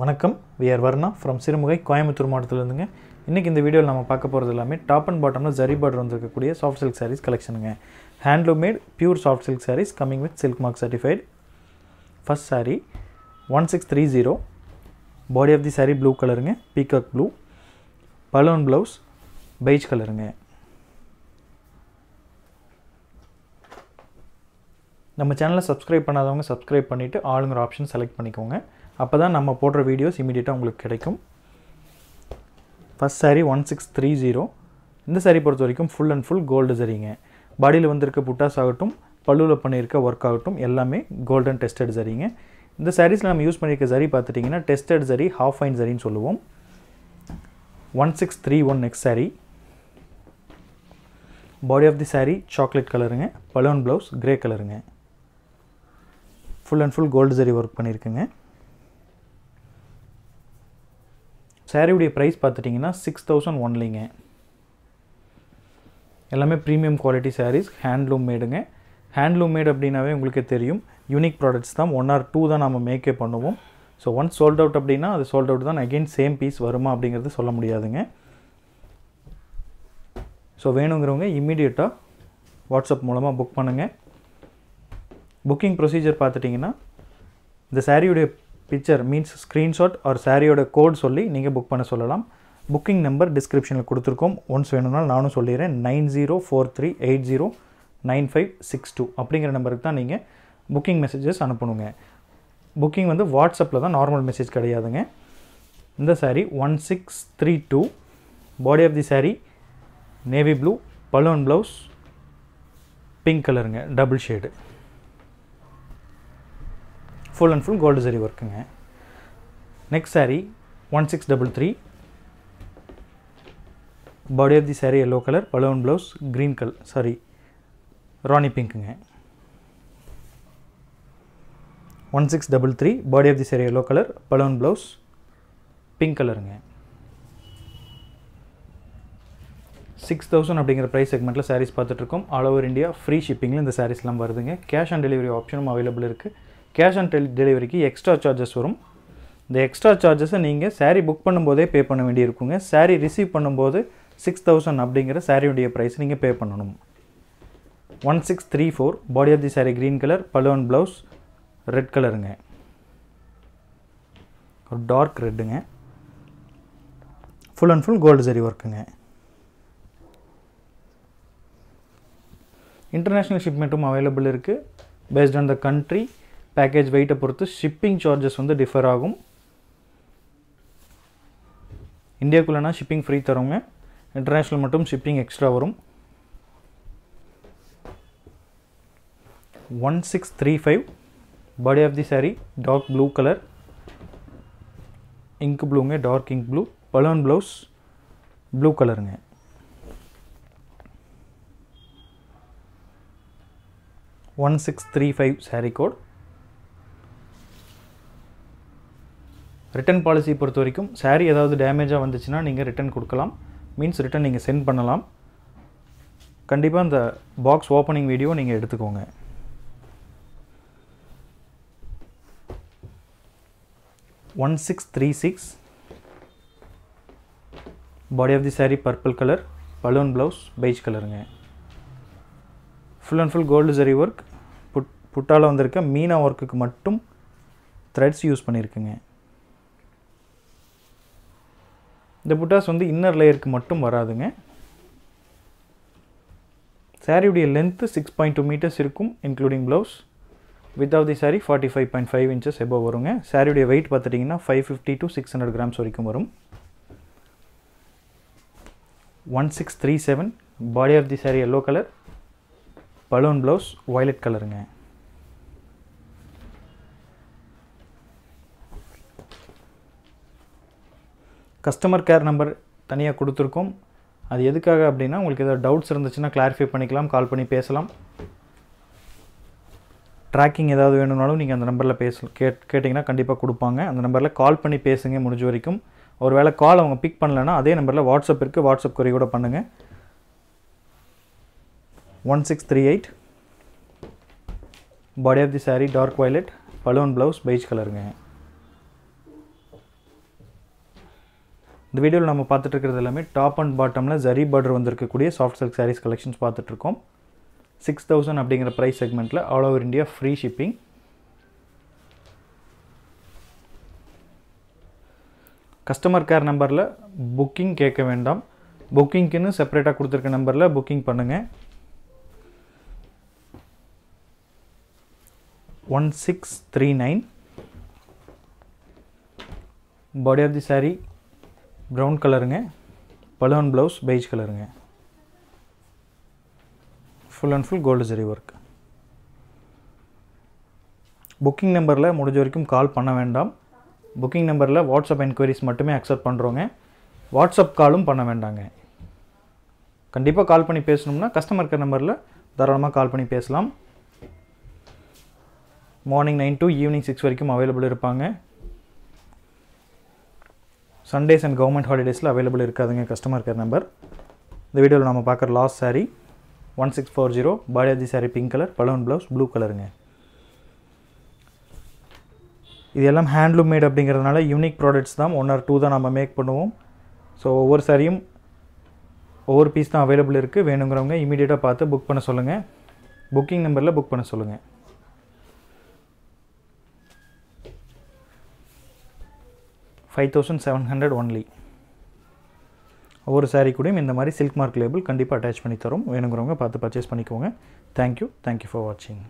வணக்கம் V R Varna from Sirumugai Coimbatore மாவட்டத்திலேருந்துங்க இன்றைக்கி இந்த வீடியோவில் நம்ம பார்க்க போகிறது எல்லாமே டாப் அண்ட் பாட்டமில் ஜரி பார்டர் வந்திருக்கக்கூடிய சாஃப்ட் சில்க் சாரீஸ் கலெக்ஷனுங்க handloom made pure soft silk sarees coming with silk mark certified first sari one six three zero body of the sari blue கலருங்க peacock blue balloon blouse beige கலருங்க நம்ம சேனலை சப்ஸ்கிரைப் பண்ணாதவங்க சப்ஸ்கிரைப் பண்ணிவிட்டு ஆளுங்கிற ஆப்ஷன் செலக்ட் பண்ணிக்கோங்க அப்போ தான் நம்ம போடுற வீடியோஸ் இமீடியட்டாக உங்களுக்கு கிடைக்கும் first sari one six three zero இந்த சாரீ பொறுத்த வரைக்கும் ஃபுல் அண்ட் ஃபுல் கோல்டு சரிங்க பாடியில் வந்திருக்க புட்டாஸ் ஆகட்டும் பல்லுவில் பண்ணியிருக்க ஒர்க் ஆகட்டும் எல்லாமே கோல்டன் டெஸ்டட் சரிங்க இந்த சாரீஸில் நம்ம யூஸ் பண்ணியிருக்க சரி பார்த்துட்டிங்கன்னா டெஸ்டட் சரி ஹாஃப் ஃபைன் சரின்னு சொல்லுவோம் one six three one next sari body of the sari chocolate கலருங்க பலூன் ப்ளவுஸ் க்ரே கலருங்க full and full gold zari work பண்ணியிருக்குங்க சாரியுடைய ப்ரைஸ் பார்த்துட்டிங்கன்னா சிக்ஸ் தௌசண்ட் ஒன்லிங்க எல்லாமே ப்ரீமியம் குவாலிட்டி சாரீஸ் ஹேண்ட்லூம் மேடுங்க ஹேண்ட்லூம் மேட் அப்படின்னாவே உங்களுக்கு தெரியும் யூனிக் ப்ராடக்ட்ஸ் தான் ஒன் ஆர் டூ தான் நம்ம மேக்கே பண்ணுவோம் ஸோ ஒன்ஸ் சோல்ட் அவுட் அப்படின்னா அது சோல்ட் அவுட் தான் அகெயின் சேம் பீஸ் வருமா அப்படிங்கிறது சொல்ல முடியாதுங்க ஸோ வேணுங்கிறவங்க இம்மிடியேட்டாக வாட்ஸ்அப் மூலமாக புக் பண்ணுங்கள் புக்கிங் ப்ரொசீஜர் பார்த்துட்டிங்கன்னா இந்த சாரியுடைய பிக்சர் மீன்ஸ் ஸ்க்ரீன்ஷாட் ஆர் சாரியோட கோட் சொல்லி நீங்கள் புக் பண்ண சொல்லலாம் புக்கிங் நம்பர் டிஸ்கிரிப்ஷனில் கொடுத்துருக்கோம் ஒன்ஸ் வேணும்னாலும் நானும் சொல்லிடுறேன் nine zero four three eight zero nine five six two அப்படிங்கிற நம்பருக்கு தான் நீங்கள் புக்கிங் மெசேஜஸ் அனுப்பணுங்க புக்கிங் வந்து வாட்ஸ்அப்பில் தான் நார்மல் மெசேஜ் கிடையாதுங்க இந்த sari one six three two body of the sari navy blue balloon blouse pink கலருங்க double shade full and full gold zari ஒர்க்குங்க next sari one six double three body of the sari yellow colour balloon blouse green colour sari Rani பிங்க்குங்க one six double three body of the sari yellow colour balloon blouse pink கலருங்க six thousand அப்படிங்கிற price செக்மெண்ட்டில் சாரீஸ் பார்த்துட்ருக்கோம் all over India free ஷிப்பிங்கில் இந்த சாரீஸ்லாம் வருதுங்க cash on delivery ஆப்ஷனும் அவைலபிள் இருக்குது கேஷ் ஆன் டெலி டெலிவரிக்கு எக்ஸ்ட்ரா சார்ஜஸ் வரும் இந்த எக்ஸ்ட்ரா சார்ஜஸை நீங்கள் சாரீ புக் பண்ணும்போதே பே பண்ண வேண்டியிருக்குங்க சாரீ ரிசீவ் பண்ணும்போது சிக்ஸ் தௌசண்ட் அப்படிங்கிற சாரியுடைய ப்ரைஸ் நீங்கள் பே பண்ணணும் one six three four body of the sari green colour balloon blouse red கலருங்க ஒரு டார்க் ரெட்டுங்க full and full gold zari ஒர்க்குங்க இன்டர்நேஷ்னல் ஷிப்மெண்ட்டும் அவைலபிள் இருக்குது based on the country package வெயிட்டை பொறுத்து ஷிப்பிங் சார்ஜஸ் வந்து டிஃபர் ஆகும் இந்தியாவுக்குள்ளனா ஷிப்பிங் ஃப்ரீ தருங்க இன்டர்நேஷ்னல் மட்டும் ஷிப்பிங் எக்ஸ்ட்ரா வரும் one six three five body of the sari dark blue colour ink ப்ளூங்க dark ink blue balloon blouse blue கலருங்க one six three five sari code return policy பொறுத்த வரைக்கும் சாரீ ஏதாவது டேமேஜாக வந்துச்சுன்னா நீங்கள் ரிட்டன் கொடுக்கலாம் மீன்ஸ் ரிட்டன் நீங்கள் சென்ட் பண்ணலாம் கண்டிப்பாக இந்த பாக்ஸ் ஓப்பனிங் வீடியோ நீங்கள் எடுத்துக்கோங்க one six three six body of the sari purple colour balloon blouse beige கலருங்க full and full gold zari work புட் புட்டால் வந்திருக்க மீனா ஒர்க்குக்கு மட்டும் த்ரெட்ஸ் யூஸ் பண்ணியிருக்குங்க இந்த புட்டாஸ் வந்து இன்னர் லேயருக்கு மட்டும் வராதுங்க சாரியுடைய length six point two meters இருக்கும் including blouse without the sari forty five point five inches above வருங்க சாரியுடைய வெயிட் பார்த்துட்டிங்கன்னா five fifty to six hundred grams வரைக்கும் வரும் one six three seven body of the sari yellow colour balloon blouse violet கலருங்க customer care number தனியாக கொடுத்துருக்கோம் அது எதுக்காக அப்படின்னா உங்களுக்கு ஏதாவது டவுட்ஸ் இருந்துச்சுன்னா கிளாரிஃபை பண்ணிக்கலாம் கால் பண்ணி பேசலாம் ட்ராக்கிங் ஏதாவது வேணும்னாலும் நீங்கள் அந்த நம்பரில் பேச கேட் கேட்டிங்கன்னா கண்டிப்பாக கொடுப்பாங்க அந்த நம்பரில் கால் பண்ணி பேசுங்க முடிஞ்ச வரைக்கும் ஒரு வேளை கால் அவங்க பிக் பண்ணலைன்னா அதே நம்பரில் வாட்ஸ்அப் இருக்குது வாட்ஸ்அப் குறை கூட பண்ணுங்கள் one six three eight body of the sari dark violet balloon blouse beige கலருங்க இந்த வீடியோவில் நம்ம பார்த்துட்டு இருக்கிறது எல்லாமே டாப் அண்ட் பாட்டமில் ஜரி பார்டர் வந்திருக்கக்கூடிய சாஃப்ட் சில்க் சாரீஸ் கலெக்ஷன்ஸ் பார்த்துட்ருக்கோம் சிக்ஸ் தௌசண்ட் அப்படிங்கிற ப்ரைஸ் செக்மெண்ட்டில் all over India free shipping customer care நம்பரில் புக்கிங் கேட்க வேண்டாம் புக்கிங்க்குன்னு செப்பரேட்டாக கொடுத்துருக்க நம்பரில் புக்கிங் பண்ணுங்கள் one six three nine body of the sari brown கலருங்க பலூன் ப்ளவுஸ் பெய்ஜ் கலருங்க full and full gold zari work booking நம்பரில் முடிஞ்ச வரைக்கும் கால் பண்ண வேண்டாம் புக்கிங் நம்பரில் வாட்ஸ்அப் என்கொயரிஸ் மட்டுமே அக்செப்ட் பண்ணுறோங்க வாட்ஸ்அப் காலும் பண்ண வேண்டாங்க கண்டிப்பாக கால் பண்ணி பேசணும்னா கஸ்டமர் கேர் நம்பரில் தாராளமாக கால் பண்ணி பேசலாம் morning nine to evening six வரைக்கும் அவைலபிள் இருப்பாங்க சண்டேஸ் அண்ட் கவர்மெண்ட் ஹாலிடேஸில் அவைலபிள் இருக்காதுங்க கஸ்டமர் கேர் நம்பர் இந்த வீடியோவில் நம்ம பார்க்குற last sari one six four zero பாலியாஜி sari pink colour balloon blouse blue கலருங்க இது எல்லாம் ஹேண்ட்லூம் மேட் அப்படிங்கிறதுனால யூனிக் ப்ராடக்ட்ஸ் தான் ஒன் ஆர் டூ தான் நம்ம மேக் பண்ணுவோம் ஸோ ஒவ்வொரு சாரியும் ஒவ்வொரு பீஸ் தான் அவைலபிள் இருக்குது வேணுங்கிறவங்க இமீடியட்டாக பார்த்து புக் பண்ண சொல்லுங்கள் புக்கிங் நம்பரில் புக் பண்ண சொல்லுங்கள் five thousand seven hundred only ஒவ்வொரு சாரீ கூடயும் இந்த மாதிரி சில்க் மார்க் லேபிள் கண்டிப்பாக அட்டாச் பண்ணி தரும் வேணுங்கிறவங்க பார்த்து பர்ச்சேஸ் பண்ணிக்கோங்க தேங்க்யூ தேங்க்யூ ஃபார் வாட்சிங்